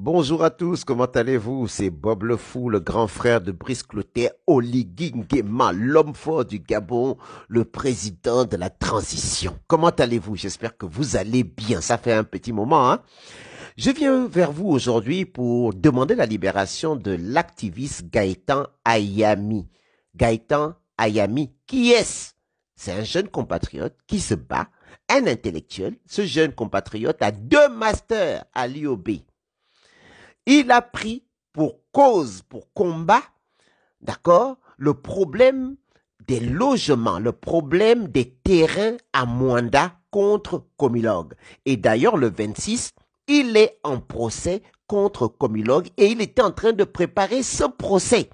Bonjour à tous, comment allez-vous C'est Bob le Fou, le grand frère de Brice Clotet, Oli Gingema, l'homme fort du Gabon, le président de la transition. Comment allez-vous J'espère que vous allez bien, ça fait un petit moment. Hein Je viens vers vous aujourd'hui pour demander la libération de l'activiste Gaëtan Ayami. Gaëtan Ayami, qui est-ce C'est un jeune compatriote qui se bat, un intellectuel. Ce jeune compatriote a deux masters à l'IOB il a pris pour cause, pour combat, d'accord, le problème des logements, le problème des terrains à Mwanda contre Comilog. Et d'ailleurs, le 26, il est en procès contre Comilog et il était en train de préparer ce procès.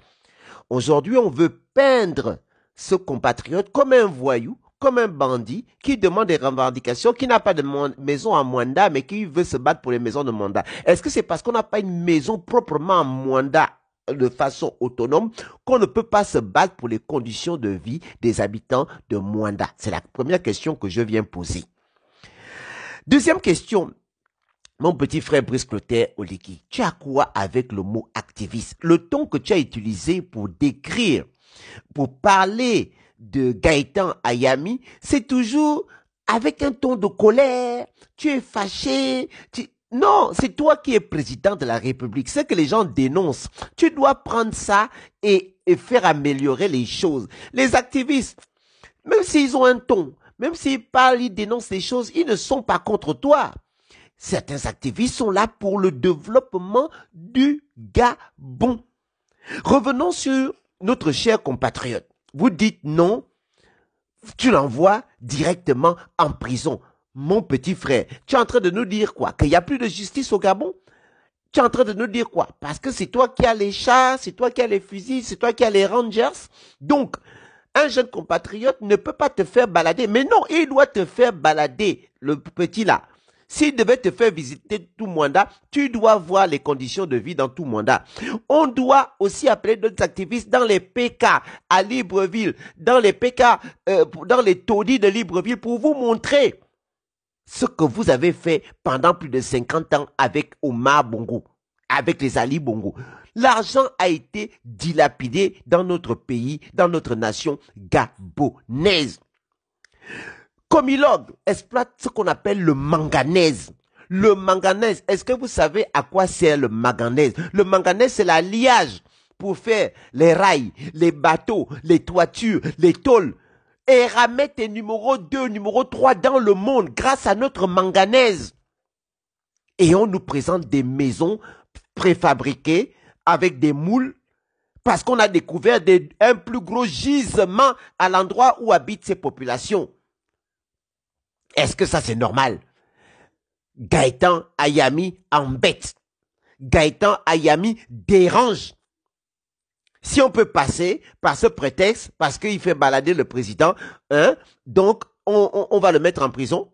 Aujourd'hui, on veut peindre ce compatriote comme un voyou comme un bandit qui demande des revendications, qui n'a pas de maison à Mwanda, mais qui veut se battre pour les maisons de Mwanda. Est-ce que c'est parce qu'on n'a pas une maison proprement à Mwanda euh, de façon autonome qu'on ne peut pas se battre pour les conditions de vie des habitants de Mwanda C'est la première question que je viens poser. Deuxième question. Mon petit frère Brice Clotaire Oliki, tu as quoi avec le mot activiste Le ton que tu as utilisé pour décrire, pour parler de Gaëtan Ayami, c'est toujours avec un ton de colère, tu es fâché, Non, c'est toi qui es président de la République. C'est que les gens dénoncent. Tu dois prendre ça et, faire améliorer les choses. Les activistes, même s'ils ont un ton, même s'ils parlent, ils dénoncent les choses, ils ne sont pas contre toi. Certains activistes sont là pour le développement du Gabon. Revenons sur notre cher compatriote vous dites non, tu l'envoies directement en prison. Mon petit frère, tu es en train de nous dire quoi Qu'il n'y a plus de justice au Gabon Tu es en train de nous dire quoi Parce que c'est toi qui as les chats, c'est toi qui as les fusils, c'est toi qui as les rangers. Donc, un jeune compatriote ne peut pas te faire balader. Mais non, il doit te faire balader, le petit là. S'il devait te faire visiter tout Mwanda, tu dois voir les conditions de vie dans tout Mwanda. On doit aussi appeler d'autres activistes dans les PK à Libreville, dans les PK, euh, dans les taudis de Libreville pour vous montrer ce que vous avez fait pendant plus de 50 ans avec Omar Bongo, avec les Ali Bongo. L'argent a été dilapidé dans notre pays, dans notre nation gabonaise. Comilogue exploite ce qu'on appelle le manganèse. Le manganèse, est-ce que vous savez à quoi sert le manganèse Le manganèse, c'est l'alliage pour faire les rails, les bateaux, les toitures, les tôles. Et ramène est numéro 2, numéro 3 dans le monde grâce à notre manganèse. Et on nous présente des maisons préfabriquées avec des moules parce qu'on a découvert un plus gros gisement à l'endroit où habitent ces populations. Est-ce que ça c'est normal Gaëtan Ayami embête. Gaëtan Ayami dérange. Si on peut passer par ce prétexte, parce qu'il fait balader le président, hein, donc on, va le mettre en prison.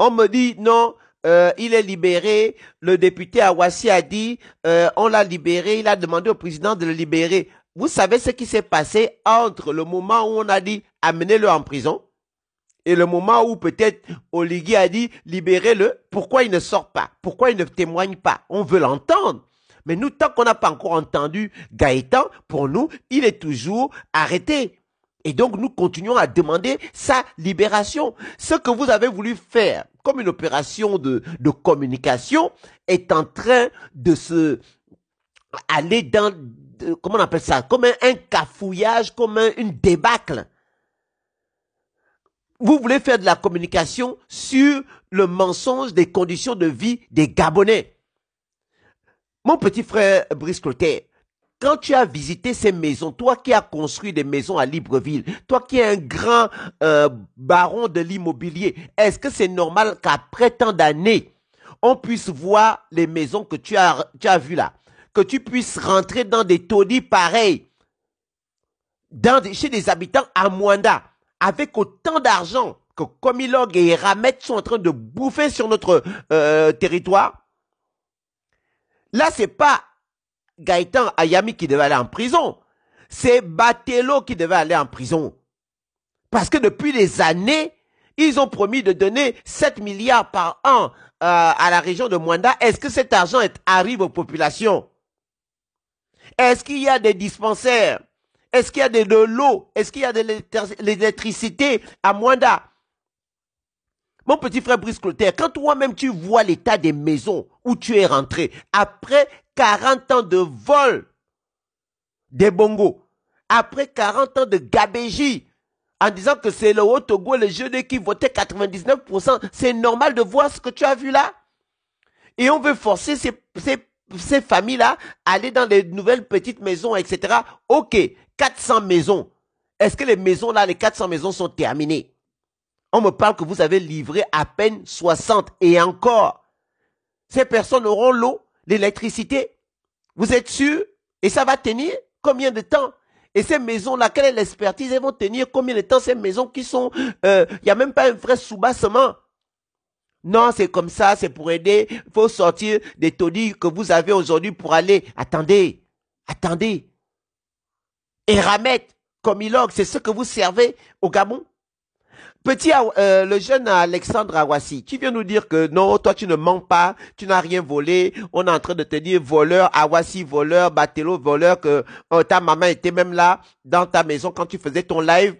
On me dit non, euh, il est libéré. Le député Awassi a dit, euh, on l'a libéré. Il a demandé au président de le libérer. Vous savez ce qui s'est passé entre le moment où on a dit amenez-le en prison et le moment où peut-être Oligui a dit, libérez-le, pourquoi il ne sort pas Pourquoi il ne témoigne pas On veut l'entendre. Mais nous, tant qu'on n'a pas encore entendu Gaëtan, pour nous, il est toujours arrêté. Et donc, nous continuons à demander sa libération. Ce que vous avez voulu faire comme une opération de, communication est en train de se aller dans, comment on appelle ça, comme un, cafouillage, comme une débâcle vous voulez faire de la communication sur le mensonge des conditions de vie des Gabonais. Mon petit frère Brice Clotet, quand tu as visité ces maisons, toi qui as construit des maisons à Libreville, toi qui es un grand euh, baron de l'immobilier, est-ce que c'est normal qu'après tant d'années, on puisse voir les maisons que tu as, tu as vues là, que tu puisses rentrer dans des taudis pareils, dans chez des habitants à Mwanda avec autant d'argent que Comilog et Ramet sont en train de bouffer sur notre euh, territoire, là, c'est pas Gaëtan Ayami qui devait aller en prison. C'est Batello qui devait aller en prison. Parce que depuis des années, ils ont promis de donner 7 milliards par an euh, à la région de Mwanda. Est-ce que cet argent arrive aux populations Est-ce qu'il y a des dispensaires est-ce qu'il y a de, l'eau Est-ce qu'il y a de l'électricité à Moanda? Mon petit frère Brice Clotaire, quand toi-même tu vois l'état des maisons où tu es rentré après 40 ans de vol des bongos, après 40 ans de gabégie, en disant que c'est le Haut-Togo, le jeune qui votait 99%, c'est normal de voir ce que tu as vu là Et on veut forcer ces, familles-là, à aller dans les nouvelles petites maisons, etc. Ok, 400 maisons. Est-ce que les maisons là, les 400 maisons sont terminées On me parle que vous avez livré à peine 60 et encore. Ces personnes auront l'eau, l'électricité. Vous êtes sûr Et ça va tenir combien de temps et ces maisons-là, quelle est l'expertise Elles vont tenir combien de temps ces maisons qui sont... Euh, il n'y a même pas un vrai soubassement. Non, c'est comme ça, c'est pour aider. Il faut sortir des taudis que vous avez aujourd'hui pour aller. Attendez, attendez et ramette, comme illogue, c'est ce que vous servez au Gabon Petit, euh, le jeune Alexandre Awassi, tu viens nous dire que non, toi tu ne mens pas, tu n'as rien volé. On est en train de te dire voleur, Awassi voleur, Batello voleur, que euh, ta maman était même là dans ta maison quand tu faisais ton live.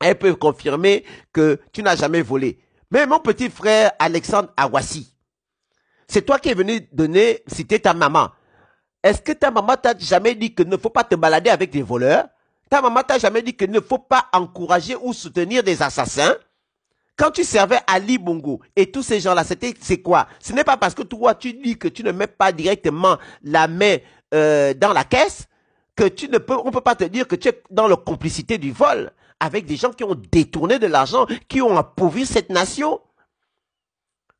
Elle peut confirmer que tu n'as jamais volé. Mais mon petit frère Alexandre Awassi, c'est toi qui es venu donner, c'était ta maman. Est-ce que ta maman t'a jamais dit qu'il ne faut pas te balader avec des voleurs Ta maman t'a jamais dit qu'il ne faut pas encourager ou soutenir des assassins Quand tu servais Ali Bongo et tous ces gens-là, c'était c'est quoi Ce n'est pas parce que toi tu dis que tu ne mets pas directement la main euh, dans la caisse que tu ne peux, on peut pas te dire que tu es dans la complicité du vol avec des gens qui ont détourné de l'argent, qui ont appauvri cette nation.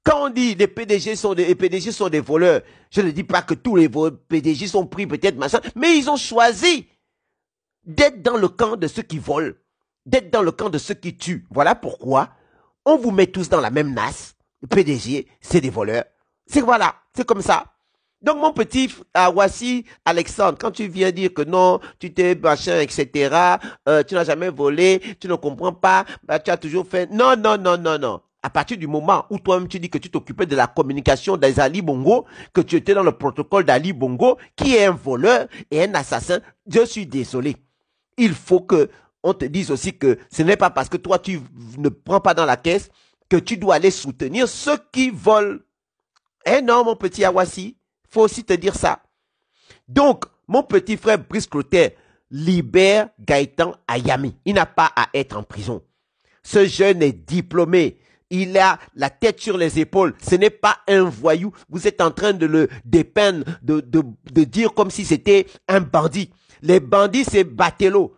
Quand on dit les PDG sont des PDG sont des voleurs, je ne dis pas que tous les PDG sont pris peut-être machin, mais ils ont choisi d'être dans le camp de ceux qui volent, d'être dans le camp de ceux qui tuent. Voilà pourquoi on vous met tous dans la même nasse. les PDG, c'est des voleurs. C'est voilà, c'est comme ça. Donc mon petit voici Alexandre, quand tu viens dire que non, tu t'es machin, etc., euh, tu n'as jamais volé, tu ne comprends pas, bah, tu as toujours fait... Non, non, non, non, non à partir du moment où toi-même tu dis que tu t'occupais de la communication des Ali Bongo, que tu étais dans le protocole d'Ali Bongo, qui est un voleur et un assassin, je suis désolé. Il faut que on te dise aussi que ce n'est pas parce que toi tu ne prends pas dans la caisse que tu dois aller soutenir ceux qui volent. Eh non, mon petit Awassi, faut aussi te dire ça. Donc, mon petit frère Brice Clotet libère Gaëtan Ayami. Il n'a pas à être en prison. Ce jeune est diplômé. Il a la tête sur les épaules. Ce n'est pas un voyou. Vous êtes en train de le dépeindre, de, de, dire comme si c'était un bandit. Les bandits, c'est Batello.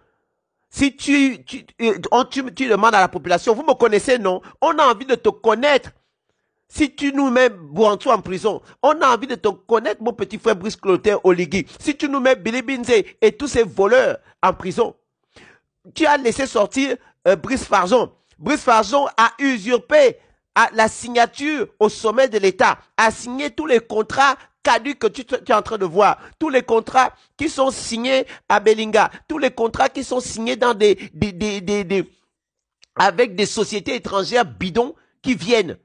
Si tu, tu, euh, tu, tu demandes à la population, vous me connaissez, non? On a envie de te connaître. Si tu nous mets Bouantou en prison, on a envie de te connaître, mon petit frère Brice Clotaire Oligui. Si tu nous mets Billy Binze et tous ces voleurs en prison, tu as laissé sortir euh, Brice Farzon. Brice Fargeon a usurpé la signature au sommet de l'État, a signé tous les contrats caducs que tu, es en train de voir, tous les contrats qui sont signés à Bellinga, tous les contrats qui sont signés dans des, avec des sociétés étrangères bidons qui viennent.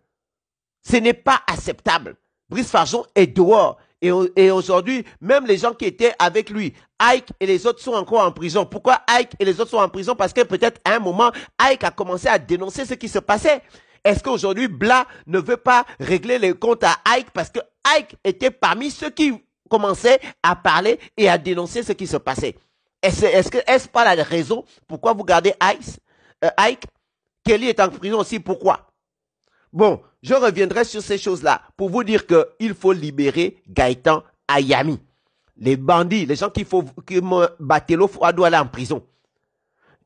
Ce n'est pas acceptable. Brice Fargeon est dehors. Et, aujourd'hui, même les gens qui étaient avec lui, Ike et les autres sont encore en prison. Pourquoi Ike et les autres sont en prison Parce que peut-être à un moment, Ike a commencé à dénoncer ce qui se passait. Est-ce qu'aujourd'hui, Bla ne veut pas régler les comptes à Ike parce que Ike était parmi ceux qui commençaient à parler et à dénoncer ce qui se passait Est-ce que est-ce pas la raison pourquoi vous gardez Ike, euh, Ike Kelly est en prison aussi, pourquoi Bon, je reviendrai sur ces choses-là pour vous dire qu'il faut libérer Gaëtan Ayami. Les bandits, les gens qui font, l'eau froide doivent aller en prison.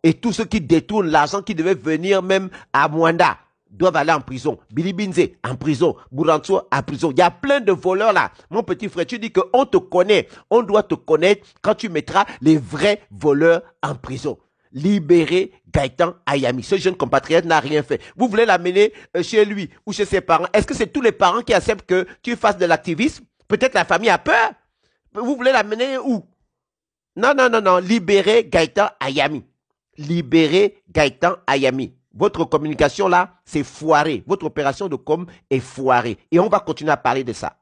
Et tous ceux qui détournent l'argent qui devait venir même à Mwanda doivent aller en prison. Billy Binze, en prison. Bourancho, en prison. Il y a plein de voleurs là. Mon petit frère, tu dis qu'on te connaît. On doit te connaître quand tu mettras les vrais voleurs en prison libérer Gaëtan Ayami. Ce jeune compatriote n'a rien fait. Vous voulez l'amener euh, chez lui ou chez ses parents. Est-ce que c'est tous les parents qui acceptent que tu fasses de l'activisme Peut-être la famille a peur. Vous voulez l'amener où Non, non, non, non. Libérer Gaëtan Ayami. Libérer Gaëtan Ayami. Votre communication là, c'est foiré. Votre opération de com est foirée. Et on va continuer à parler de ça.